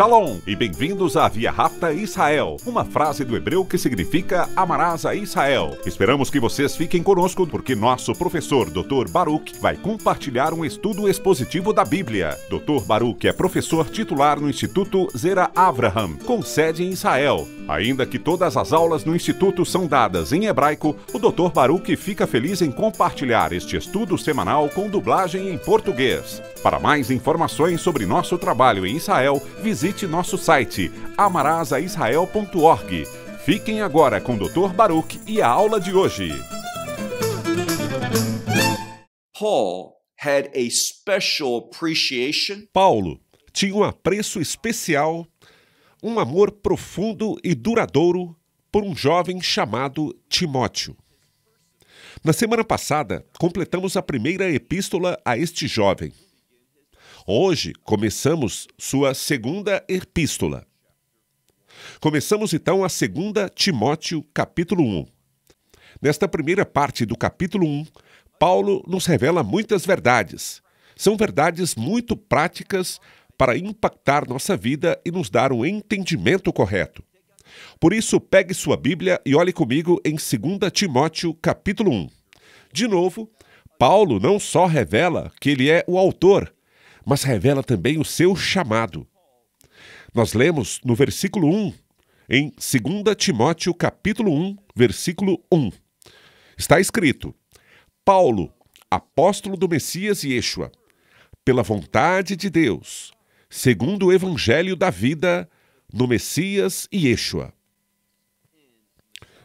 Shalom e bem-vindos à Via Rapta Israel, uma frase do hebreu que significa Amarás a Israel. Esperamos que vocês fiquem conosco porque nosso professor Dr. Baruch vai compartilhar um estudo expositivo da Bíblia. Dr. Baruch é professor titular no Instituto Zera Avraham, com sede em Israel. Ainda que todas as aulas no instituto são dadas em hebraico, o Dr. Baruch fica feliz em compartilhar este estudo semanal com dublagem em português. Para mais informações sobre nosso trabalho em Israel, visite visite nosso site amarasaisrael.org. Fiquem agora com o Dr. Baruch e a aula de hoje. Paul had a special appreciation. Paulo tinha um apreço especial, um amor profundo e duradouro por um jovem chamado Timóteo. Na semana passada, completamos a primeira epístola a este jovem. Hoje começamos sua segunda epístola. Começamos então a segunda Timóteo, capítulo 1. Nesta primeira parte do capítulo 1, Paulo nos revela muitas verdades. São verdades muito práticas para impactar nossa vida e nos dar um entendimento correto. Por isso, pegue sua Bíblia e olhe comigo em 2 Timóteo, capítulo 1. De novo, Paulo não só revela que ele é o autor, mas revela também o seu chamado. Nós lemos no versículo 1, em 2 Timóteo capítulo 1, versículo 1. Está escrito: Paulo, apóstolo do Messias Yeshua, pela vontade de Deus, segundo o evangelho da vida no Messias Yeshua.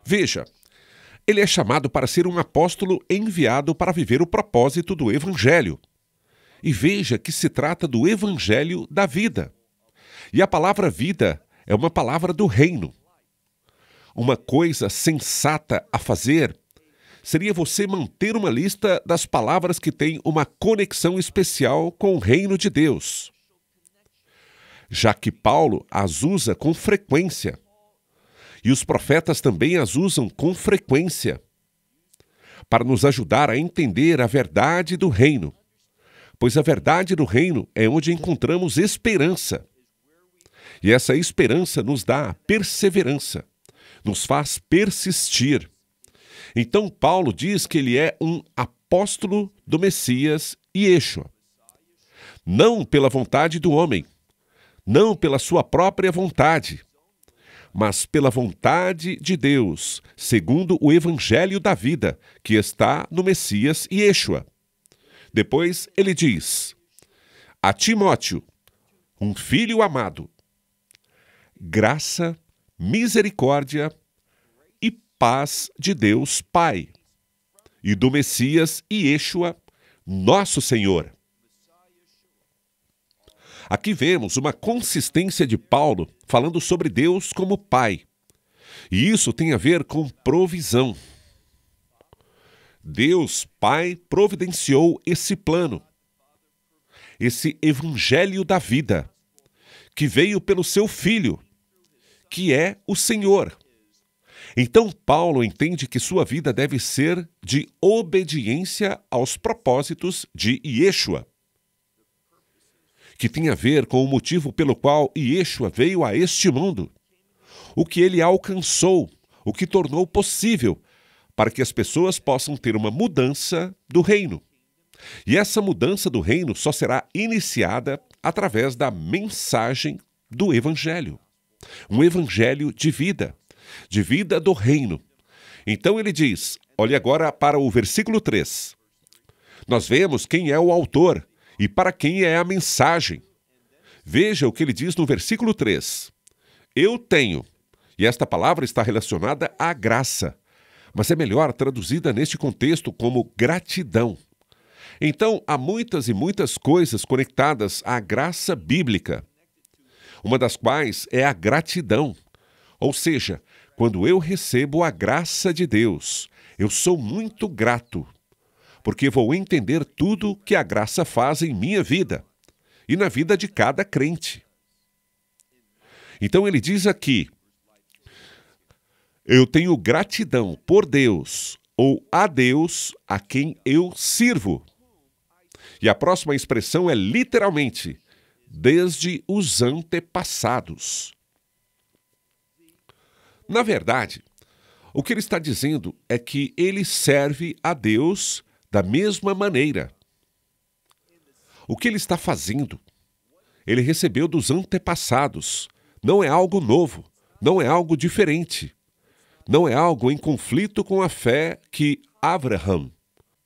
Veja, ele é chamado para ser um apóstolo enviado para viver o propósito do evangelho. E veja que se trata do Evangelho da vida. E a palavra vida é uma palavra do reino. Uma coisa sensata a fazer seria você manter uma lista das palavras que têm uma conexão especial com o reino de Deus. Já que Paulo as usa com frequência. E os profetas também as usam com frequência para nos ajudar a entender a verdade do reino pois a verdade do reino é onde encontramos esperança. E essa esperança nos dá perseverança, nos faz persistir. Então, Paulo diz que ele é um apóstolo do Messias e Yeshua. Não pela vontade do homem, não pela sua própria vontade, mas pela vontade de Deus, segundo o evangelho da vida, que está no Messias e Yeshua. Depois ele diz: A Timóteo, um filho amado, graça, misericórdia e paz de Deus Pai e do Messias e Yeshua, nosso Senhor. Aqui vemos uma consistência de Paulo falando sobre Deus como Pai. E isso tem a ver com provisão. Deus Pai providenciou esse plano, esse evangelho da vida, que veio pelo seu Filho, que é o Senhor. Então, Paulo entende que sua vida deve ser de obediência aos propósitos de Yeshua, que tem a ver com o motivo pelo qual Yeshua veio a este mundo, o que ele alcançou, o que tornou possível para que as pessoas possam ter uma mudança do reino. E essa mudança do reino só será iniciada através da mensagem do Evangelho. Um Evangelho de vida, de vida do reino. Então ele diz: olhe agora para o versículo 3. Nós vemos quem é o autor e para quem é a mensagem. Veja o que ele diz no versículo 3. Eu tenho, e esta palavra está relacionada à graça mas é melhor traduzida neste contexto como gratidão. Então, há muitas e muitas coisas conectadas à graça bíblica, uma das quais é a gratidão. Ou seja, quando eu recebo a graça de Deus, eu sou muito grato, porque vou entender tudo que a graça faz em minha vida e na vida de cada crente. Então ele diz aqui: eu tenho gratidão por Deus ou a Deus a quem eu sirvo. E a próxima expressão é literalmente desde os antepassados. Na verdade, o que ele está dizendo é que ele serve a Deus da mesma maneira. O que ele está fazendo? Ele recebeu dos antepassados. Não é algo novo, não é algo diferente não é algo em conflito com a fé que Avraham,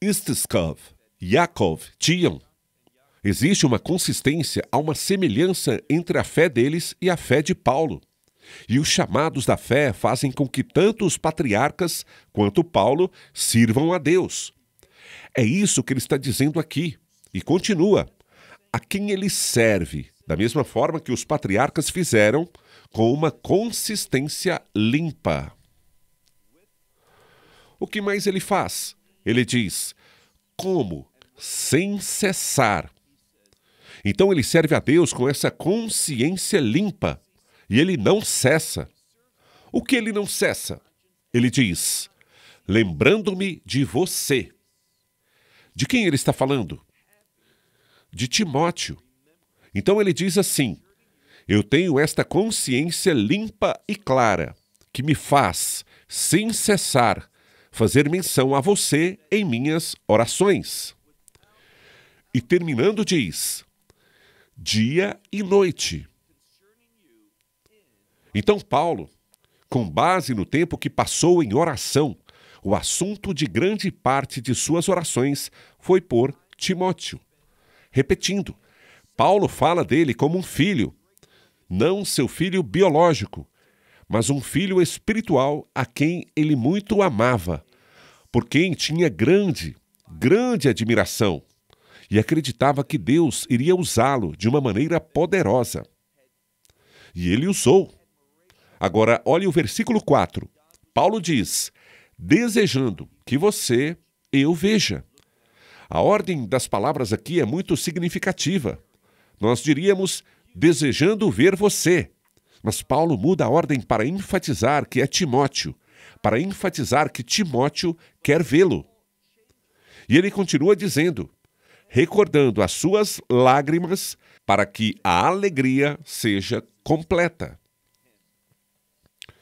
Istiskov, Yaakov tinham. Existe uma consistência, há uma semelhança entre a fé deles e a fé de Paulo. E os chamados da fé fazem com que tanto os patriarcas quanto Paulo sirvam a Deus. É isso que ele está dizendo aqui. E continua: a quem ele serve, da mesma forma que os patriarcas fizeram, com uma consistência limpa. O que mais ele faz? Ele diz: como? Sem cessar. Então ele serve a Deus com essa consciência limpa e ele não cessa. O que ele não cessa? Ele diz: lembrando-me de você. De quem ele está falando? De Timóteo. Então ele diz assim: Eu tenho esta consciência limpa e clara, que me faz, sem cessar, fazer menção a você em minhas orações. E terminando, diz: dia e noite. Então, Paulo, com base no tempo que passou em oração, o assunto de grande parte de suas orações foi por Timóteo. Repetindo, Paulo fala dele como um filho, não seu filho biológico, mas um filho espiritual a quem ele muito amava por quem tinha grande, grande admiração e acreditava que Deus iria usá-lo de uma maneira poderosa. E ele usou. Agora, olhe o versículo 4. Paulo diz: Desejando que você eu veja. A ordem das palavras aqui é muito significativa. Nós diríamos: Desejando ver você. Mas Paulo muda a ordem para enfatizar que é Timóteo, para enfatizar que Timóteo quer vê-lo. E ele continua dizendo: recordando as suas lágrimas, para que a alegria seja completa.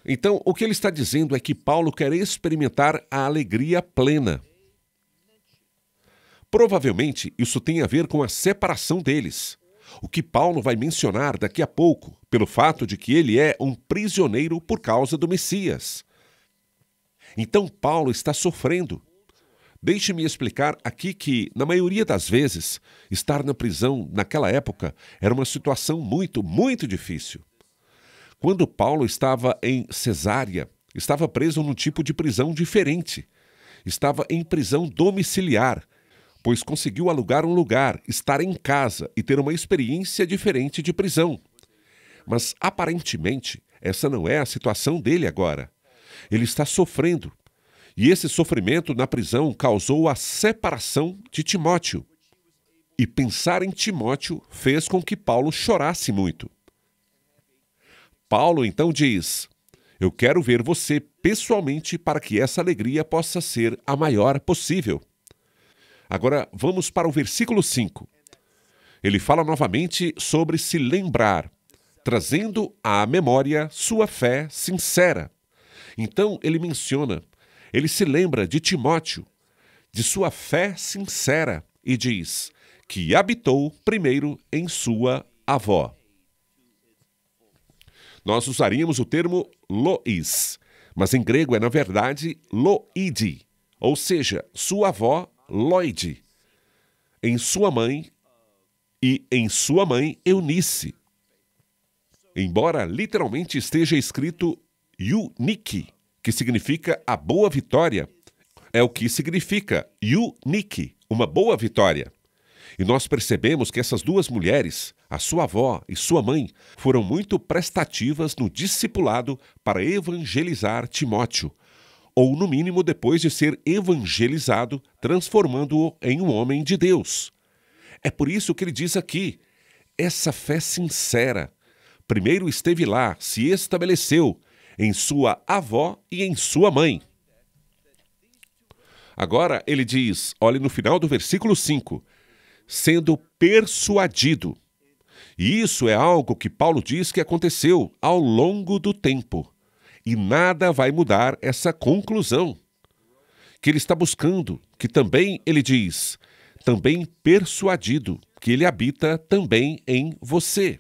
Então, o que ele está dizendo é que Paulo quer experimentar a alegria plena. Provavelmente, isso tem a ver com a separação deles, o que Paulo vai mencionar daqui a pouco, pelo fato de que ele é um prisioneiro por causa do Messias. Então Paulo está sofrendo. Deixe-me explicar aqui que, na maioria das vezes, estar na prisão naquela época era uma situação muito, muito difícil. Quando Paulo estava em Cesária, estava preso num tipo de prisão diferente. Estava em prisão domiciliar, pois conseguiu alugar um lugar, estar em casa e ter uma experiência diferente de prisão. Mas aparentemente, essa não é a situação dele agora. Ele está sofrendo. E esse sofrimento na prisão causou a separação de Timóteo. E pensar em Timóteo fez com que Paulo chorasse muito. Paulo então diz: Eu quero ver você pessoalmente para que essa alegria possa ser a maior possível. Agora vamos para o versículo 5. Ele fala novamente sobre se lembrar, trazendo à memória sua fé sincera. Então ele menciona, ele se lembra de Timóteo, de sua fé sincera e diz que habitou primeiro em sua avó. Nós usaríamos o termo Lois, mas em grego é na verdade Loide, ou seja, sua avó Loide, em sua mãe e em sua mãe Eunice. Embora literalmente esteja escrito Yuniki, que significa a boa vitória. É o que significa Yuniki, uma boa vitória. E nós percebemos que essas duas mulheres, a sua avó e sua mãe, foram muito prestativas no discipulado para evangelizar Timóteo, ou no mínimo depois de ser evangelizado, transformando-o em um homem de Deus. É por isso que ele diz aqui: essa fé sincera. Primeiro esteve lá, se estabeleceu, em sua avó e em sua mãe. Agora ele diz, olhe no final do versículo 5, sendo persuadido. E isso é algo que Paulo diz que aconteceu ao longo do tempo. E nada vai mudar essa conclusão que ele está buscando, que também ele diz, também persuadido que ele habita também em você.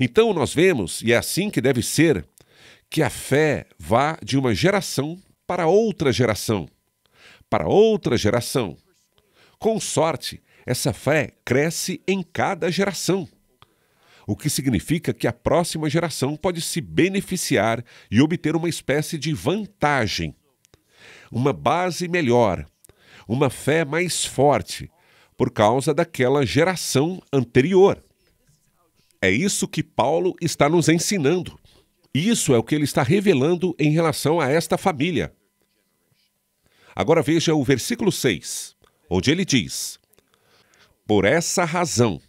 Então nós vemos, e é assim que deve ser, que a fé vá de uma geração para outra geração, para outra geração. Com sorte, essa fé cresce em cada geração, o que significa que a próxima geração pode se beneficiar e obter uma espécie de vantagem, uma base melhor, uma fé mais forte, por causa daquela geração anterior. É isso que Paulo está nos ensinando. Isso é o que ele está revelando em relação a esta família. Agora veja o versículo 6, onde ele diz: Por essa razão,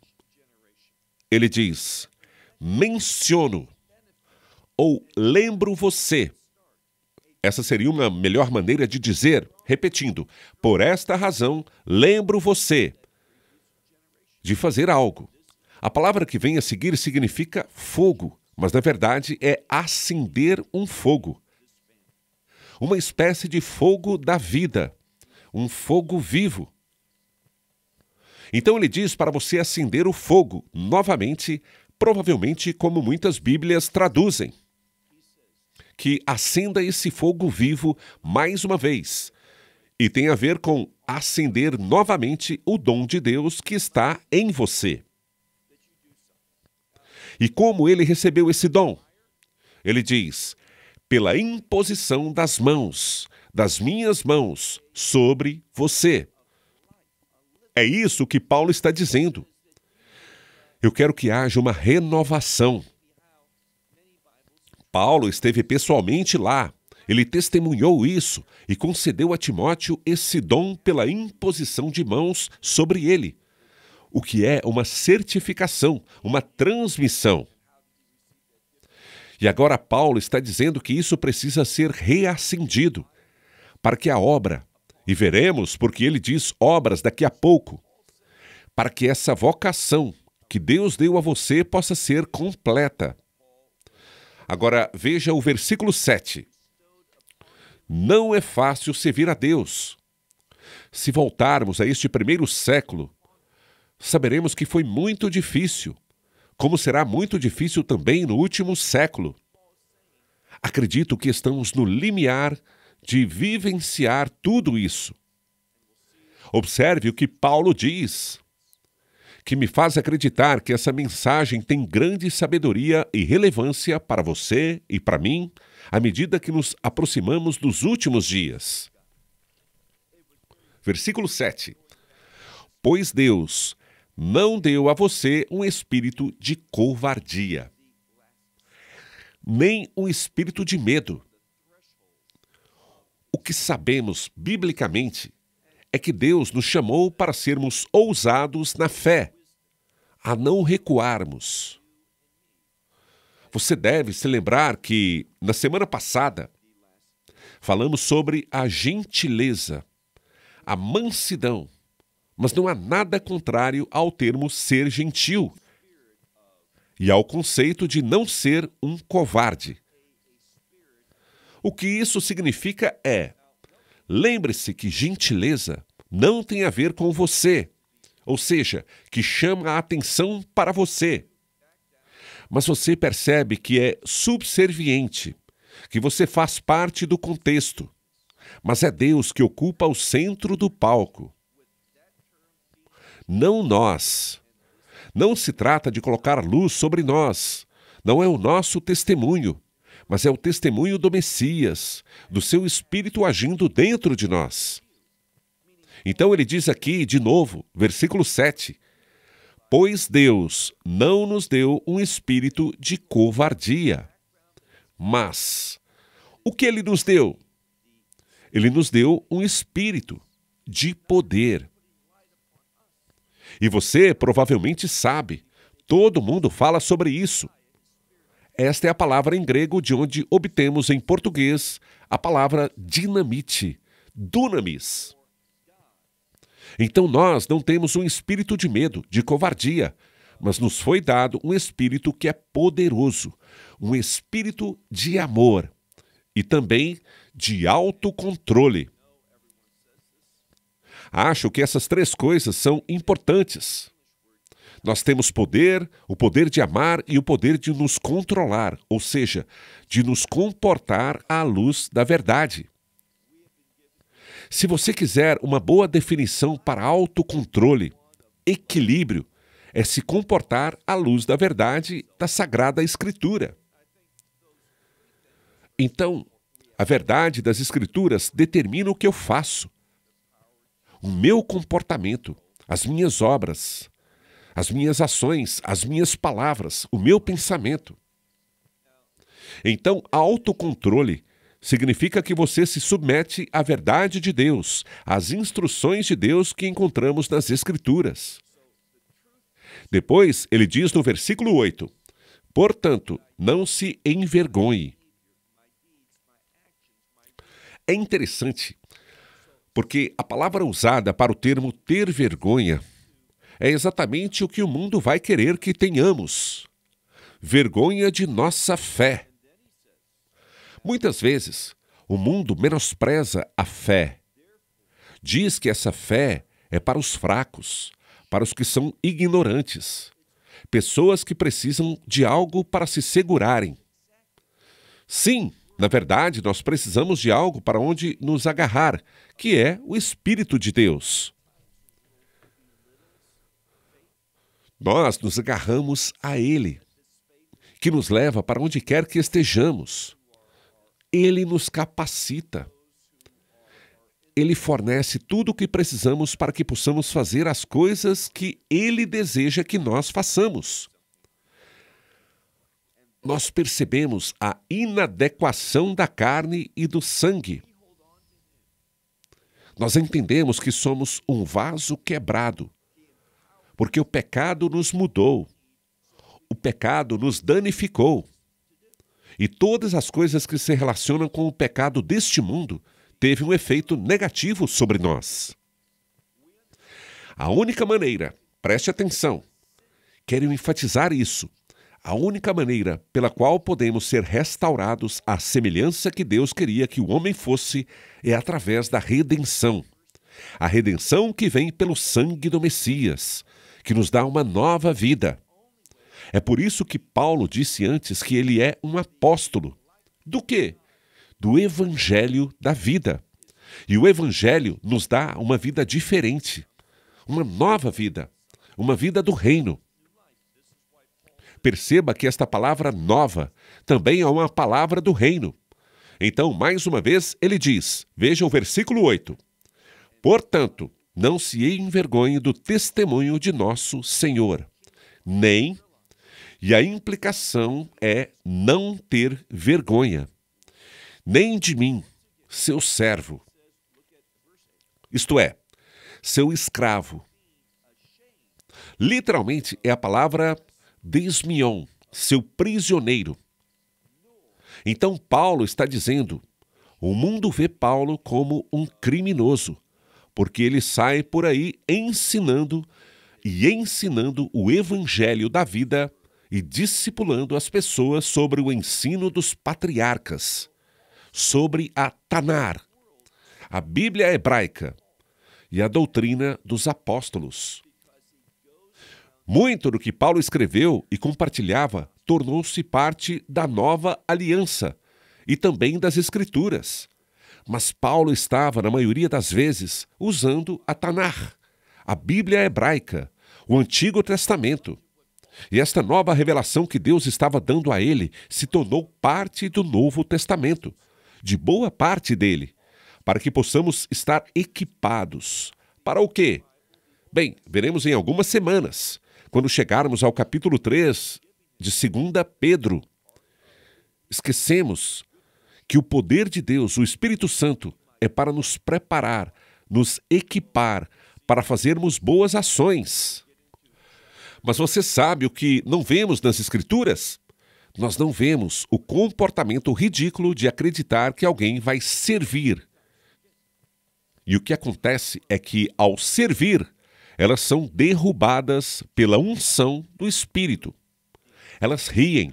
ele diz: menciono ou lembro você. Essa seria uma melhor maneira de dizer, repetindo: por esta razão, lembro você de fazer algo. A palavra que vem a seguir significa fogo, mas na verdade é acender um fogo. Uma espécie de fogo da vida, um fogo vivo. Então ele diz para você acender o fogo novamente, provavelmente como muitas Bíblias traduzem. Que acenda esse fogo vivo mais uma vez. E tem a ver com acender novamente o dom de Deus que está em você. E como ele recebeu esse dom? Ele diz: pela imposição das mãos, das minhas mãos, sobre você. É isso que Paulo está dizendo. Eu quero que haja uma renovação. Paulo esteve pessoalmente lá. Ele testemunhou isso e concedeu a Timóteo esse dom pela imposição de mãos sobre ele o que é uma certificação, uma transmissão. E agora Paulo está dizendo que isso precisa ser reacendido para que a obra, e veremos porque ele diz obras daqui a pouco, para que essa vocação que Deus deu a você possa ser completa. Agora veja o versículo 7. Não é fácil servir a Deus. Se voltarmos a este primeiro século, saberemos que foi muito difícil, como será muito difícil também no último século. Acredito que estamos no limiar de vivenciar tudo isso. Observe o que Paulo diz, que me faz acreditar que essa mensagem tem grande sabedoria e relevância para você e para mim à medida que nos aproximamos dos últimos dias. Versículo 7. Pois Deus não deu a você um espírito de covardia, nem um espírito de medo. O que sabemos biblicamente é que Deus nos chamou para sermos ousados na fé, a não recuarmos. Você deve se lembrar que, na semana passada, falamos sobre a gentileza, a mansidão mas não há nada contrário ao termo ser gentil e ao conceito de não ser um covarde. O que isso significa é: lembre-se que gentileza não tem a ver com você, ou seja, que chama a atenção para você. Mas você percebe que é subserviente, que você faz parte do contexto, mas é Deus que ocupa o centro do palco não nós. Não se trata de colocar luz sobre nós. Não é o nosso testemunho, mas é o testemunho do Messias, do seu Espírito agindo dentro de nós. Então ele diz aqui, de novo, versículo 7. Pois Deus não nos deu um espírito de covardia. Mas o que ele nos deu? Ele nos deu um espírito de poder, e você provavelmente sabe, todo mundo fala sobre isso. Esta é a palavra em grego de onde obtemos em português a palavra dinamite, dunamis. Então nós não temos um espírito de medo, de covardia, mas nos foi dado um espírito que é poderoso, um espírito de amor e também de autocontrole. Acho que essas três coisas são importantes. Nós temos poder, o poder de amar e o poder de nos controlar, ou seja, de nos comportar à luz da verdade. Se você quiser uma boa definição para autocontrole, equilíbrio é se comportar à luz da verdade da Sagrada Escritura. Então, a verdade das Escrituras determina o que eu faço, o meu comportamento, as minhas obras, as minhas ações, as minhas palavras, o meu pensamento. Então, autocontrole significa que você se submete à verdade de Deus, às instruções de Deus que encontramos nas Escrituras. Depois, ele diz no versículo 8: Portanto, não se envergonhe. É interessante porque a palavra usada para o termo ter vergonha é exatamente o que o mundo vai querer que tenhamos: vergonha de nossa fé. Muitas vezes, o mundo menospreza a fé. Diz que essa fé é para os fracos, para os que são ignorantes, pessoas que precisam de algo para se segurarem. Sim, na verdade, nós precisamos de algo para onde nos agarrar, que é o Espírito de Deus. Nós nos agarramos a Ele, que nos leva para onde quer que estejamos. Ele nos capacita. Ele fornece tudo o que precisamos para que possamos fazer as coisas que Ele deseja que nós façamos nós percebemos a inadequação da carne e do sangue. Nós entendemos que somos um vaso quebrado, porque o pecado nos mudou, o pecado nos danificou. E todas as coisas que se relacionam com o pecado deste mundo teve um efeito negativo sobre nós. A única maneira, preste atenção, quero enfatizar isso, a única maneira pela qual podemos ser restaurados à semelhança que Deus queria que o homem fosse é através da redenção. A redenção que vem pelo sangue do Messias, que nos dá uma nova vida. É por isso que Paulo disse antes que ele é um apóstolo. Do quê? Do evangelho da vida. E o evangelho nos dá uma vida diferente, uma nova vida, uma vida do reino. Perceba que esta palavra nova também é uma palavra do reino. Então, mais uma vez, ele diz: veja o versículo 8. Portanto, não se envergonhe do testemunho de nosso Senhor, nem. E a implicação é não ter vergonha, nem de mim, seu servo. Isto é, seu escravo. Literalmente é a palavra Desmion, seu prisioneiro. Então Paulo está dizendo: o mundo vê Paulo como um criminoso, porque ele sai por aí ensinando e ensinando o evangelho da vida e discipulando as pessoas sobre o ensino dos patriarcas, sobre a Tanar, a Bíblia hebraica e a doutrina dos apóstolos. Muito do que Paulo escreveu e compartilhava tornou-se parte da nova aliança e também das Escrituras. Mas Paulo estava, na maioria das vezes, usando a Tanar, a Bíblia hebraica, o Antigo Testamento. E esta nova revelação que Deus estava dando a ele se tornou parte do Novo Testamento, de boa parte dele, para que possamos estar equipados. Para o quê? Bem, veremos em algumas semanas quando chegarmos ao capítulo 3 de 2 Pedro. Esquecemos que o poder de Deus, o Espírito Santo, é para nos preparar, nos equipar para fazermos boas ações. Mas você sabe o que não vemos nas Escrituras? Nós não vemos o comportamento ridículo de acreditar que alguém vai servir. E o que acontece é que, ao servir, elas são derrubadas pela unção do Espírito. Elas riem,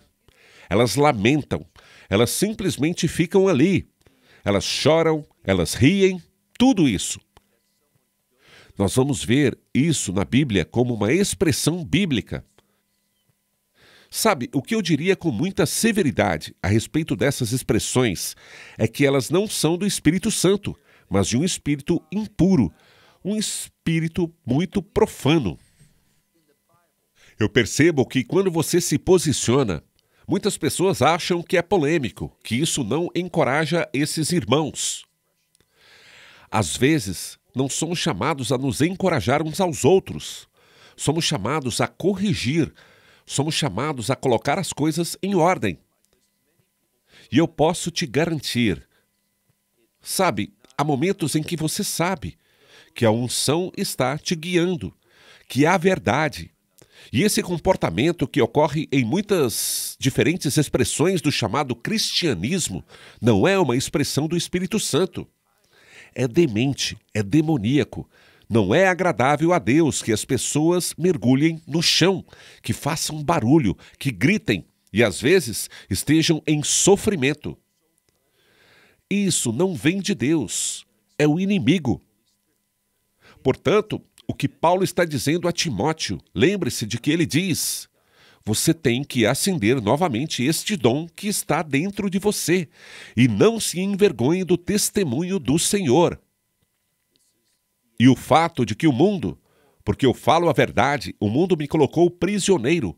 elas lamentam, elas simplesmente ficam ali. Elas choram, elas riem, tudo isso. Nós vamos ver isso na Bíblia como uma expressão bíblica. Sabe, o que eu diria com muita severidade a respeito dessas expressões é que elas não são do Espírito Santo, mas de um espírito impuro, um espírito muito profano. Eu percebo que quando você se posiciona, muitas pessoas acham que é polêmico, que isso não encoraja esses irmãos. Às vezes, não somos chamados a nos encorajar uns aos outros. Somos chamados a corrigir, somos chamados a colocar as coisas em ordem. E eu posso te garantir. Sabe, há momentos em que você sabe, que a unção está te guiando, que há verdade. E esse comportamento que ocorre em muitas diferentes expressões do chamado cristianismo não é uma expressão do Espírito Santo. É demente, é demoníaco. Não é agradável a Deus que as pessoas mergulhem no chão, que façam barulho, que gritem e às vezes estejam em sofrimento. Isso não vem de Deus, é o inimigo. Portanto, o que Paulo está dizendo a Timóteo, lembre-se de que ele diz: você tem que acender novamente este dom que está dentro de você e não se envergonhe do testemunho do Senhor. E o fato de que o mundo, porque eu falo a verdade, o mundo me colocou prisioneiro.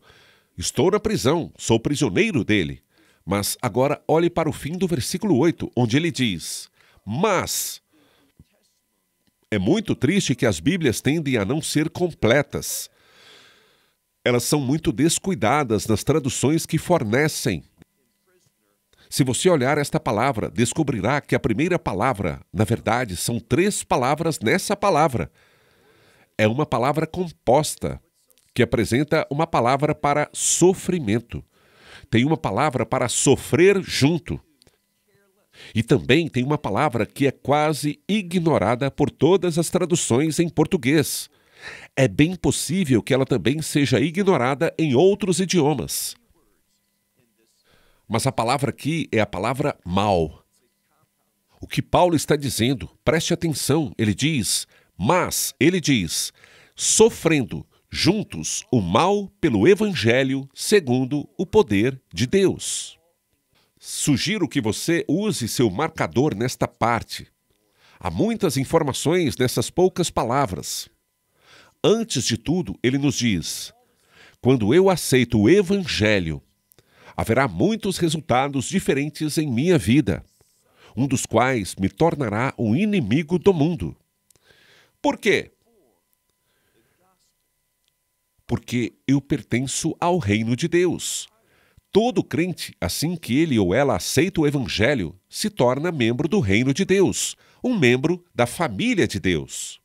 Estou na prisão, sou prisioneiro dele. Mas agora olhe para o fim do versículo 8, onde ele diz: Mas é muito triste que as Bíblias tendem a não ser completas. Elas são muito descuidadas nas traduções que fornecem. Se você olhar esta palavra, descobrirá que a primeira palavra, na verdade, são três palavras nessa palavra. É uma palavra composta, que apresenta uma palavra para sofrimento. Tem uma palavra para sofrer junto e também tem uma palavra que é quase ignorada por todas as traduções em português. É bem possível que ela também seja ignorada em outros idiomas. Mas a palavra aqui é a palavra mal. O que Paulo está dizendo, preste atenção, ele diz, mas, ele diz, sofrendo juntos o mal pelo evangelho segundo o poder de Deus. Sugiro que você use seu marcador nesta parte. Há muitas informações nessas poucas palavras. Antes de tudo, ele nos diz: quando eu aceito o Evangelho, haverá muitos resultados diferentes em minha vida, um dos quais me tornará um inimigo do mundo. Por quê? Porque eu pertenço ao reino de Deus Todo crente, assim que ele ou ela aceita o Evangelho, se torna membro do reino de Deus, um membro da família de Deus.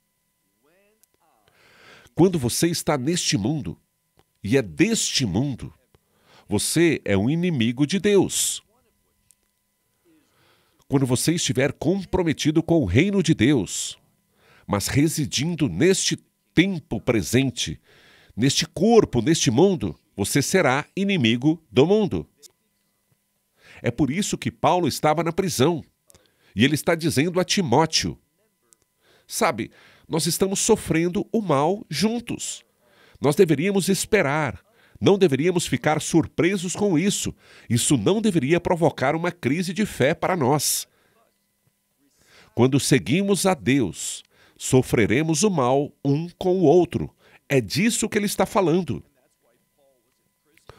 Quando você está neste mundo, e é deste mundo, você é um inimigo de Deus. Quando você estiver comprometido com o reino de Deus, mas residindo neste tempo presente, neste corpo, neste mundo, você será inimigo do mundo. É por isso que Paulo estava na prisão. E ele está dizendo a Timóteo: Sabe, nós estamos sofrendo o mal juntos. Nós deveríamos esperar, não deveríamos ficar surpresos com isso. Isso não deveria provocar uma crise de fé para nós. Quando seguimos a Deus, sofreremos o mal um com o outro. É disso que ele está falando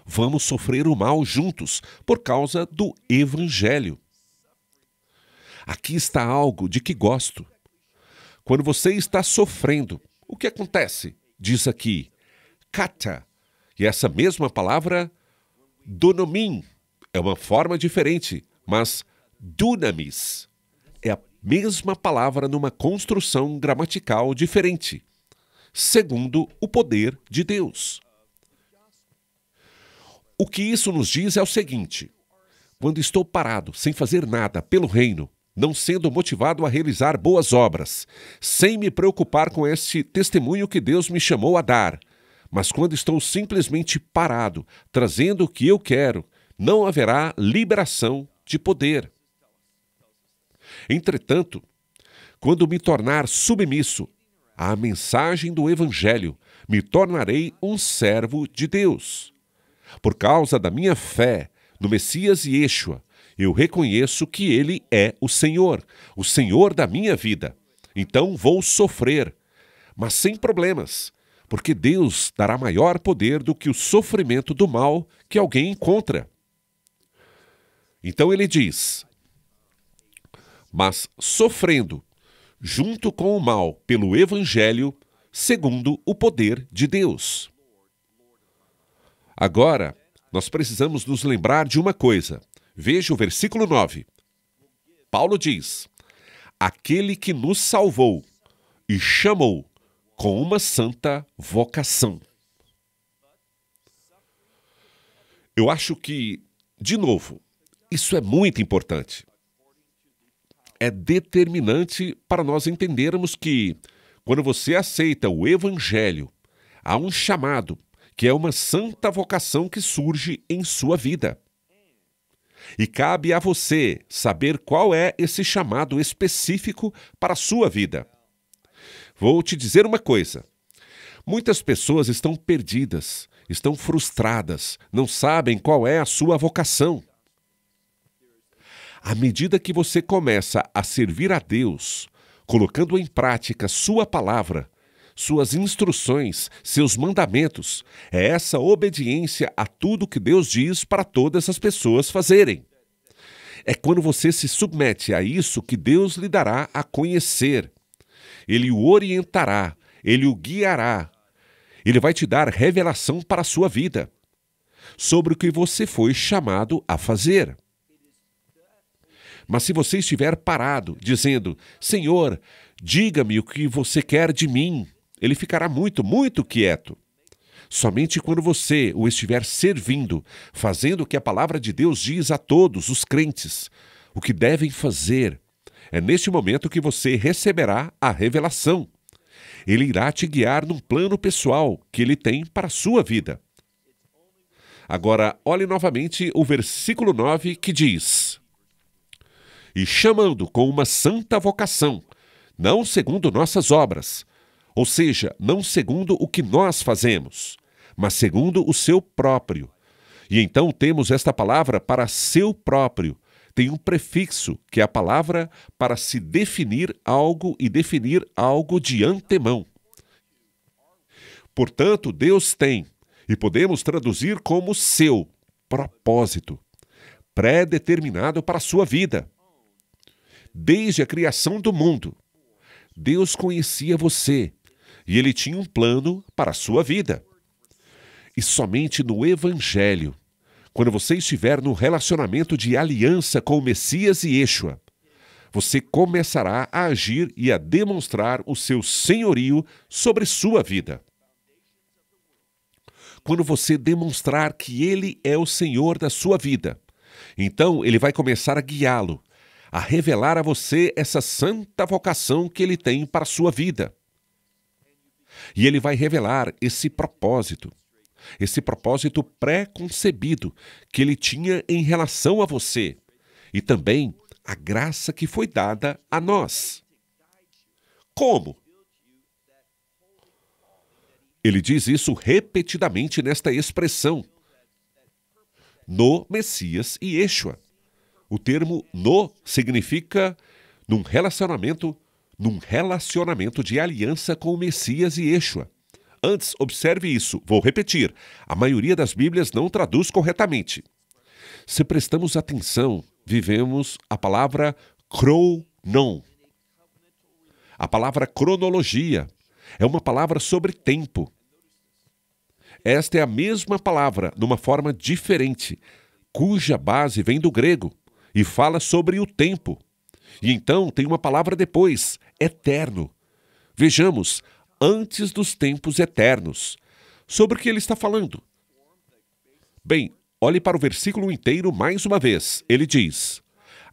vamos sofrer o mal juntos por causa do Evangelho. Aqui está algo de que gosto. Quando você está sofrendo, o que acontece? Diz aqui, kata. E essa mesma palavra, donomin, é uma forma diferente, mas dunamis é a mesma palavra numa construção gramatical diferente, segundo o poder de Deus. O que isso nos diz é o seguinte: quando estou parado, sem fazer nada pelo reino, não sendo motivado a realizar boas obras, sem me preocupar com este testemunho que Deus me chamou a dar, mas quando estou simplesmente parado, trazendo o que eu quero, não haverá liberação de poder. Entretanto, quando me tornar submisso à mensagem do Evangelho, me tornarei um servo de Deus. Por causa da minha fé no Messias e Yeshua, eu reconheço que Ele é o Senhor, o Senhor da minha vida. Então vou sofrer, mas sem problemas, porque Deus dará maior poder do que o sofrimento do mal que alguém encontra. Então ele diz: Mas sofrendo, junto com o mal, pelo Evangelho, segundo o poder de Deus. Agora, nós precisamos nos lembrar de uma coisa. Veja o versículo 9. Paulo diz: Aquele que nos salvou e chamou com uma santa vocação. Eu acho que, de novo, isso é muito importante. É determinante para nós entendermos que, quando você aceita o Evangelho, há um chamado que é uma santa vocação que surge em sua vida. E cabe a você saber qual é esse chamado específico para a sua vida. Vou te dizer uma coisa: muitas pessoas estão perdidas, estão frustradas, não sabem qual é a sua vocação. À medida que você começa a servir a Deus, colocando em prática Sua palavra, suas instruções, seus mandamentos. É essa obediência a tudo que Deus diz para todas as pessoas fazerem. É quando você se submete a isso que Deus lhe dará a conhecer. Ele o orientará, ele o guiará. Ele vai te dar revelação para a sua vida sobre o que você foi chamado a fazer. Mas se você estiver parado, dizendo: Senhor, diga-me o que você quer de mim, ele ficará muito, muito quieto. Somente quando você o estiver servindo, fazendo o que a palavra de Deus diz a todos os crentes, o que devem fazer, é neste momento que você receberá a revelação. Ele irá te guiar num plano pessoal que ele tem para a sua vida. Agora, olhe novamente o versículo 9 que diz: E chamando com uma santa vocação, não segundo nossas obras, ou seja, não segundo o que nós fazemos, mas segundo o seu próprio. E então temos esta palavra para seu próprio. Tem um prefixo, que é a palavra para se definir algo e definir algo de antemão. Portanto, Deus tem, e podemos traduzir como seu propósito, pré-determinado para a sua vida. Desde a criação do mundo, Deus conhecia você e ele tinha um plano para a sua vida. E somente no Evangelho, quando você estiver no relacionamento de aliança com o Messias e Yeshua, você começará a agir e a demonstrar o seu senhorio sobre sua vida. Quando você demonstrar que Ele é o Senhor da sua vida, então Ele vai começar a guiá-lo, a revelar a você essa santa vocação que Ele tem para a sua vida. E ele vai revelar esse propósito, esse propósito pré-concebido que ele tinha em relação a você e também a graça que foi dada a nós. Como? Ele diz isso repetidamente nesta expressão, no Messias e Yeshua. O termo no significa num relacionamento num relacionamento de aliança com o Messias e Eshua. Antes, observe isso, vou repetir: a maioria das Bíblias não traduz corretamente. Se prestamos atenção, vivemos a palavra cronon. A palavra cronologia é uma palavra sobre tempo. Esta é a mesma palavra, numa forma diferente, cuja base vem do grego e fala sobre o tempo. E então tem uma palavra depois: eterno. Vejamos, antes dos tempos eternos. Sobre o que ele está falando? Bem, olhe para o versículo inteiro mais uma vez. Ele diz: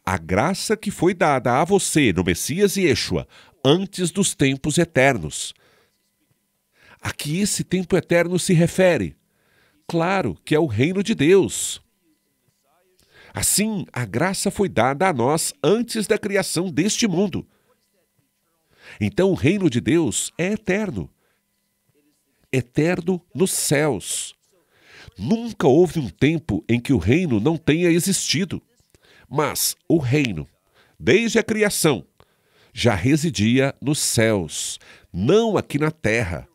A graça que foi dada a você no Messias e Yeshua antes dos tempos eternos. A que esse tempo eterno se refere? Claro que é o reino de Deus. Assim, a graça foi dada a nós antes da criação deste mundo. Então, o reino de Deus é eterno eterno nos céus. Nunca houve um tempo em que o reino não tenha existido. Mas o reino, desde a criação, já residia nos céus, não aqui na terra.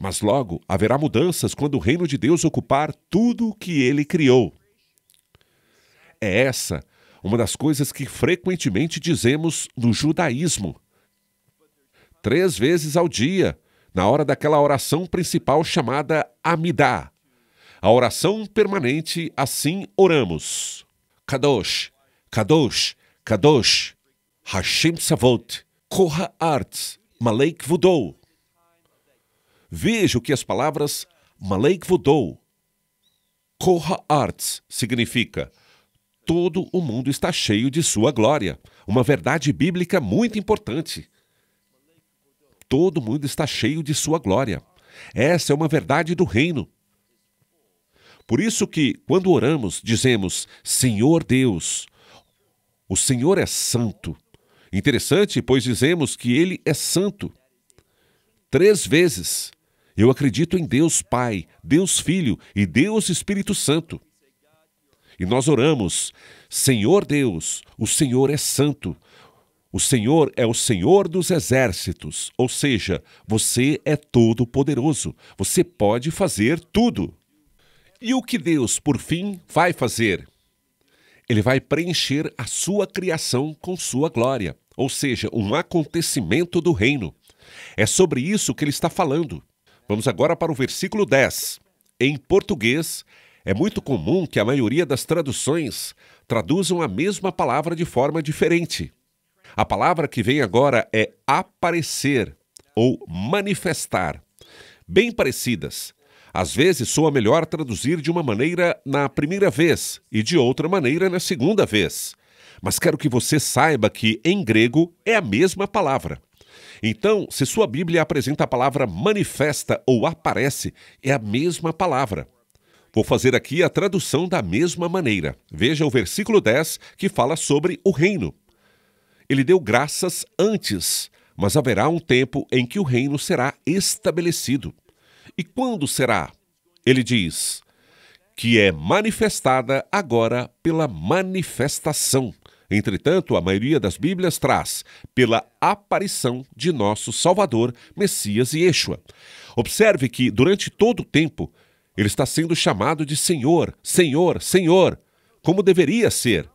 Mas logo haverá mudanças quando o reino de Deus ocupar tudo o que ele criou. É essa uma das coisas que frequentemente dizemos no judaísmo. Três vezes ao dia, na hora daquela oração principal chamada Amidá. A oração permanente, assim oramos. Kadosh, Kadosh, Kadosh, Hashem Savot, Koha Arts, Malek Vudou. Veja o que as palavras Malek Vudou, Korra Arts significa todo o mundo está cheio de sua glória. Uma verdade bíblica muito importante. Todo mundo está cheio de sua glória. Essa é uma verdade do reino. Por isso que, quando oramos, dizemos: Senhor Deus, o Senhor é santo. Interessante, pois dizemos que Ele é santo. Três vezes. Eu acredito em Deus Pai, Deus Filho e Deus Espírito Santo. E nós oramos: Senhor Deus, o Senhor é santo. O Senhor é o Senhor dos exércitos, ou seja, você é todo-poderoso, você pode fazer tudo. E o que Deus, por fim, vai fazer? Ele vai preencher a sua criação com sua glória, ou seja, um acontecimento do reino. É sobre isso que ele está falando. Vamos agora para o versículo 10. Em português, é muito comum que a maioria das traduções traduzam a mesma palavra de forma diferente. A palavra que vem agora é aparecer ou manifestar, bem parecidas. Às vezes soa melhor traduzir de uma maneira na primeira vez e de outra maneira na segunda vez. Mas quero que você saiba que em grego é a mesma palavra. Então, se sua Bíblia apresenta a palavra manifesta ou aparece, é a mesma palavra. Vou fazer aqui a tradução da mesma maneira. Veja o versículo 10 que fala sobre o reino. Ele deu graças antes, mas haverá um tempo em que o reino será estabelecido. E quando será? Ele diz: que é manifestada agora pela manifestação. Entretanto, a maioria das Bíblias traz pela aparição de nosso Salvador, Messias e Yeshua. Observe que, durante todo o tempo, ele está sendo chamado de Senhor, Senhor, Senhor, como deveria ser.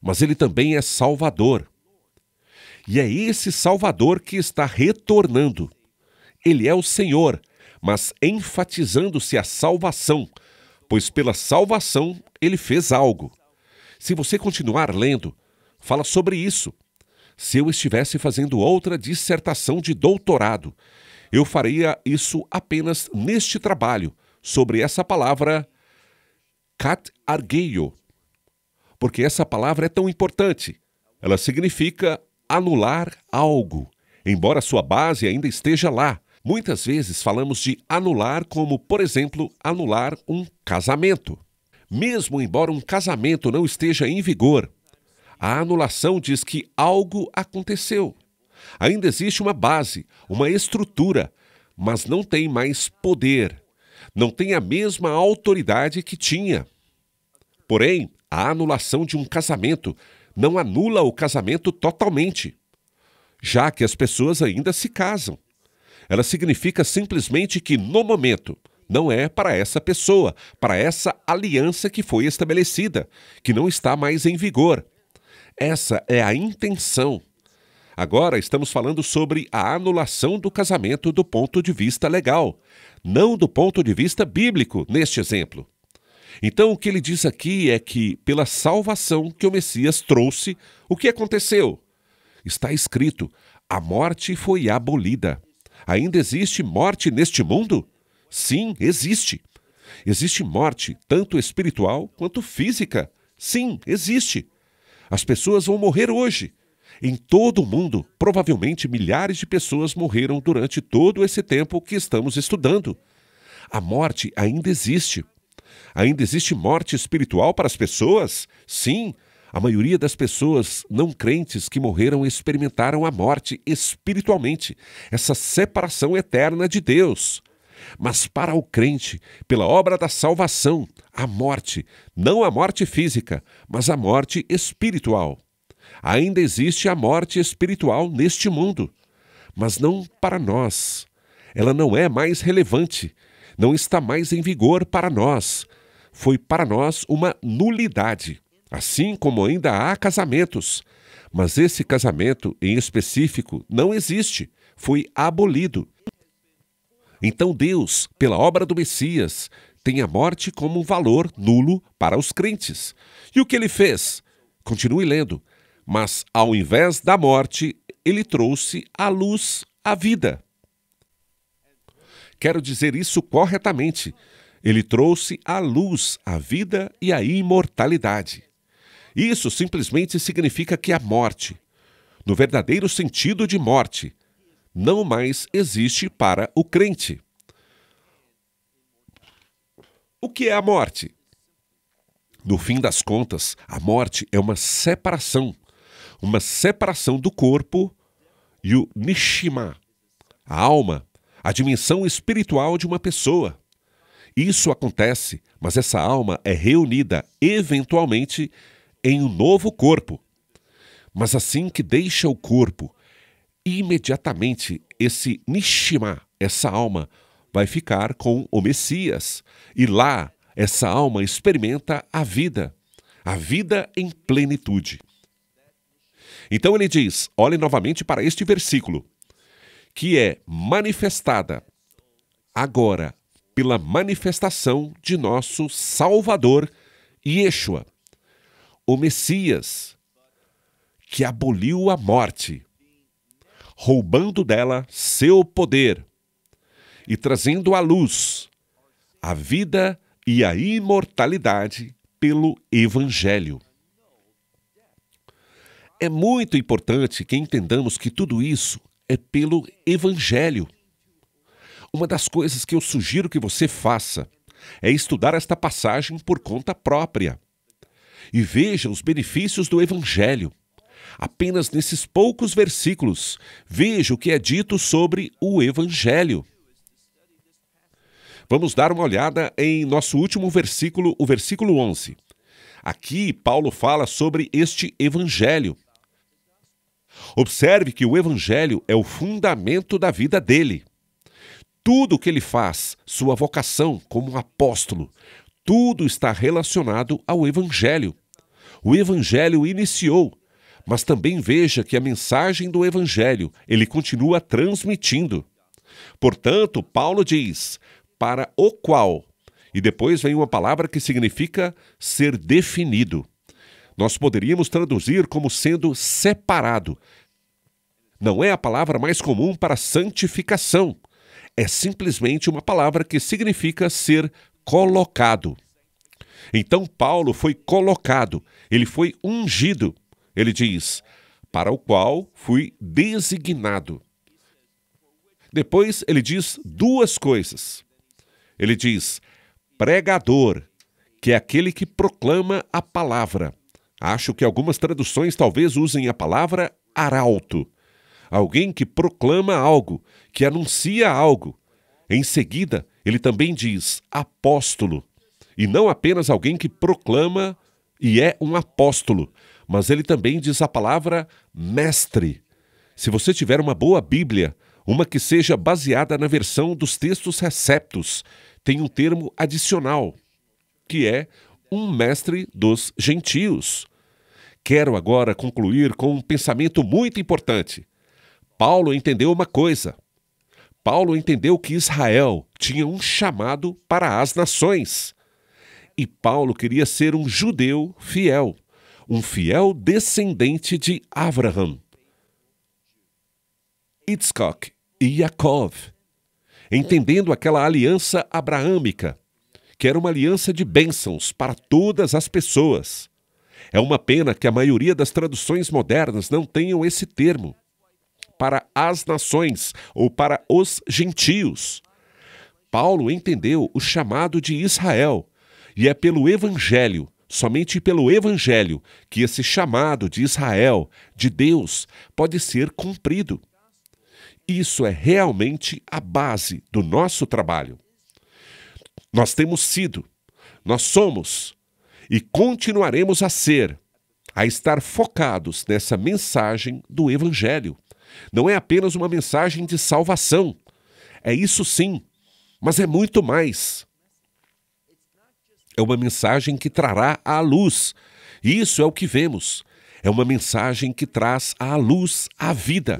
Mas ele também é Salvador. E é esse Salvador que está retornando. Ele é o Senhor, mas enfatizando-se a salvação, pois pela salvação ele fez algo. Se você continuar lendo, fala sobre isso. Se eu estivesse fazendo outra dissertação de doutorado, eu faria isso apenas neste trabalho, sobre essa palavra cat argeio, porque essa palavra é tão importante. Ela significa anular algo, embora sua base ainda esteja lá. Muitas vezes falamos de anular como, por exemplo, anular um casamento. Mesmo embora um casamento não esteja em vigor, a anulação diz que algo aconteceu. Ainda existe uma base, uma estrutura, mas não tem mais poder, não tem a mesma autoridade que tinha. Porém, a anulação de um casamento não anula o casamento totalmente, já que as pessoas ainda se casam. Ela significa simplesmente que, no momento, não é para essa pessoa, para essa aliança que foi estabelecida, que não está mais em vigor. Essa é a intenção. Agora estamos falando sobre a anulação do casamento do ponto de vista legal não do ponto de vista bíblico, neste exemplo. Então, o que ele diz aqui é que, pela salvação que o Messias trouxe, o que aconteceu? Está escrito: a morte foi abolida. Ainda existe morte neste mundo? Sim, existe. Existe morte, tanto espiritual quanto física. Sim, existe. As pessoas vão morrer hoje. Em todo o mundo, provavelmente milhares de pessoas morreram durante todo esse tempo que estamos estudando. A morte ainda existe. Ainda existe morte espiritual para as pessoas? Sim, a maioria das pessoas não crentes que morreram experimentaram a morte espiritualmente, essa separação eterna de Deus. Mas para o crente, pela obra da salvação, a morte, não a morte física, mas a morte espiritual ainda existe a morte espiritual neste mundo, mas não para nós. Ela não é mais relevante, não está mais em vigor para nós. Foi para nós uma nulidade, assim como ainda há casamentos. Mas esse casamento, em específico, não existe, foi abolido. Então Deus, pela obra do Messias, tem a morte como um valor nulo para os crentes. E o que ele fez? Continue lendo. Mas ao invés da morte, ele trouxe à luz a vida. Quero dizer isso corretamente. Ele trouxe à luz a vida e a imortalidade. Isso simplesmente significa que a morte, no verdadeiro sentido de morte, não mais existe para o crente. O que é a morte? No fim das contas, a morte é uma separação uma separação do corpo e o nishima, a alma, a dimensão espiritual de uma pessoa. Isso acontece, mas essa alma é reunida eventualmente em um novo corpo. Mas assim que deixa o corpo, imediatamente esse Nishima, essa alma, vai ficar com o Messias. E lá, essa alma experimenta a vida, a vida em plenitude. Então ele diz: olhe novamente para este versículo, que é manifestada agora pela manifestação de nosso Salvador Yeshua, o Messias, que aboliu a morte, roubando dela seu poder e trazendo à luz a vida e a imortalidade pelo Evangelho. É muito importante que entendamos que tudo isso é pelo Evangelho. Uma das coisas que eu sugiro que você faça é estudar esta passagem por conta própria e veja os benefícios do Evangelho. Apenas nesses poucos versículos, veja o que é dito sobre o Evangelho. Vamos dar uma olhada em nosso último versículo, o versículo 11. Aqui, Paulo fala sobre este Evangelho. Observe que o Evangelho é o fundamento da vida dele. Tudo o que ele faz, sua vocação como apóstolo, tudo está relacionado ao Evangelho. O Evangelho iniciou, mas também veja que a mensagem do Evangelho ele continua transmitindo. Portanto, Paulo diz: para o qual. E depois vem uma palavra que significa ser definido nós poderíamos traduzir como sendo separado. Não é a palavra mais comum para santificação. É simplesmente uma palavra que significa ser colocado. Então Paulo foi colocado, ele foi ungido. Ele diz: para o qual fui designado. Depois ele diz duas coisas. Ele diz pregador, que é aquele que proclama a palavra. Acho que algumas traduções talvez usem a palavra arauto. Alguém que proclama algo, que anuncia algo. Em seguida, ele também diz apóstolo. E não apenas alguém que proclama e é um apóstolo, mas ele também diz a palavra mestre. Se você tiver uma boa Bíblia, uma que seja baseada na versão dos textos receptos, tem um termo adicional, que é um mestre dos gentios. Quero agora concluir com um pensamento muito importante. Paulo entendeu uma coisa. Paulo entendeu que Israel tinha um chamado para as nações. E Paulo queria ser um judeu fiel, um fiel descendente de Abraham, Itzcock e Yaakov, entendendo aquela aliança abraâmica que era uma aliança de bênçãos para todas as pessoas. É uma pena que a maioria das traduções modernas não tenham esse termo para as nações ou para os gentios. Paulo entendeu o chamado de Israel, e é pelo Evangelho, somente pelo Evangelho, que esse chamado de Israel, de Deus, pode ser cumprido. Isso é realmente a base do nosso trabalho. Nós temos sido, nós somos e continuaremos a ser, a estar focados nessa mensagem do Evangelho. Não é apenas uma mensagem de salvação. É isso sim, mas é muito mais. É uma mensagem que trará à luz. Isso é o que vemos. É uma mensagem que traz à luz a vida.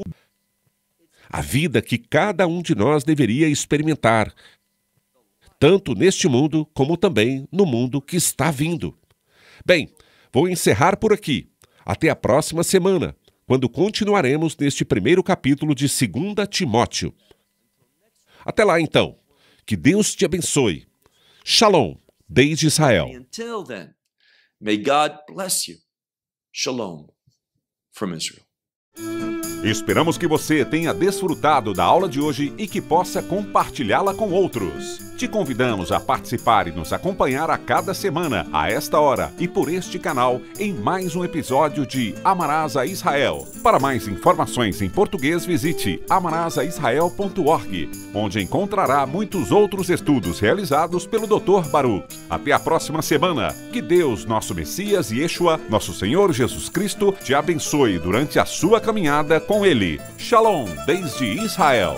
A vida que cada um de nós deveria experimentar tanto neste mundo como também no mundo que está vindo. Bem, vou encerrar por aqui. Até a próxima semana, quando continuaremos neste primeiro capítulo de 2 Timóteo. Até lá então. Que Deus te abençoe. Shalom, desde Israel. may God bless you. Shalom from Israel. Esperamos que você tenha desfrutado da aula de hoje e que possa compartilhá-la com outros. Te convidamos a participar e nos acompanhar a cada semana, a esta hora e por este canal, em mais um episódio de Amarasa Israel. Para mais informações em português, visite amarasaisrael.org, onde encontrará muitos outros estudos realizados pelo Dr. Baruch. Até a próxima semana. Que Deus, nosso Messias e Yeshua, nosso Senhor Jesus Cristo, te abençoe durante a sua caminhada com Ele. Shalom, desde Israel.